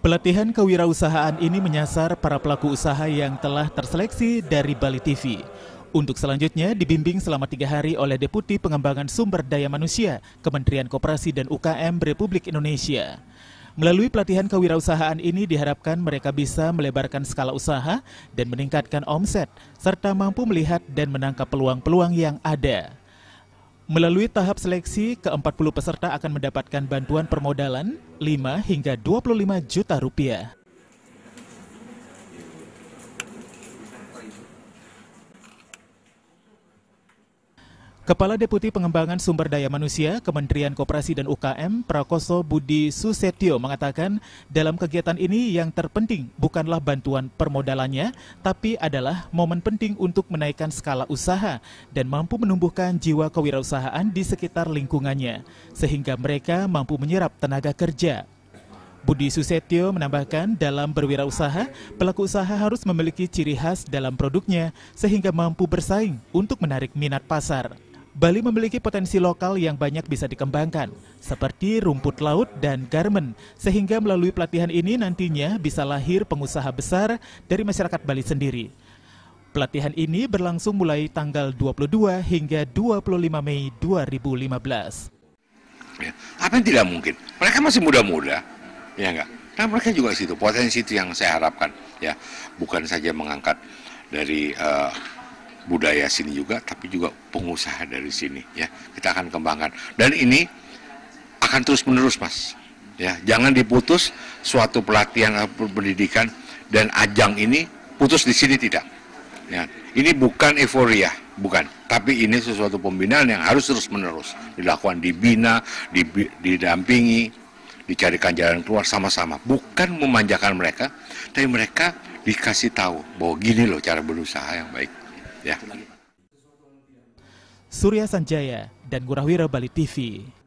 Pelatihan kewirausahaan ini menyasar para pelaku usaha yang telah terseleksi dari Bali TV. Untuk selanjutnya dibimbing selama tiga hari oleh Deputi Pengembangan Sumber Daya Manusia, Kementerian Koperasi dan UKM Republik Indonesia. Melalui pelatihan kewirausahaan ini diharapkan mereka bisa melebarkan skala usaha dan meningkatkan omset, serta mampu melihat dan menangkap peluang-peluang yang ada. Melalui tahap seleksi, ke-40 peserta akan mendapatkan bantuan permodalan 5 hingga 25 juta rupiah. Kepala Deputi Pengembangan Sumber Daya Manusia Kementerian Koperasi dan UKM Prakoso Budi Susetio mengatakan dalam kegiatan ini yang terpenting bukanlah bantuan permodalannya tapi adalah momen penting untuk menaikkan skala usaha dan mampu menumbuhkan jiwa kewirausahaan di sekitar lingkungannya sehingga mereka mampu menyerap tenaga kerja. Budi Susetio menambahkan dalam berwirausaha, pelaku usaha harus memiliki ciri khas dalam produknya sehingga mampu bersaing untuk menarik minat pasar. Bali memiliki potensi lokal yang banyak bisa dikembangkan, seperti rumput laut dan garmen, sehingga melalui pelatihan ini nantinya bisa lahir pengusaha besar dari masyarakat Bali sendiri. Pelatihan ini berlangsung mulai tanggal 22 hingga 25 Mei 2015. Ya, apa yang tidak mungkin? Mereka masih muda-muda, ya enggak? Nah mereka juga situ, potensi itu yang saya harapkan, ya bukan saja mengangkat dari uh, budaya sini juga tapi juga pengusaha dari sini ya kita akan kembangkan dan ini akan terus menerus mas ya jangan diputus suatu pelatihan atau pendidikan dan ajang ini putus di sini tidak ya ini bukan euforia bukan tapi ini sesuatu pembinaan yang harus terus menerus dilakukan dibina didampingi dicarikan jalan keluar sama-sama bukan memanjakan mereka tapi mereka dikasih tahu bahwa gini loh cara berusaha yang baik Ya. Surya Sanjaya dan Gurahwira Bali TV.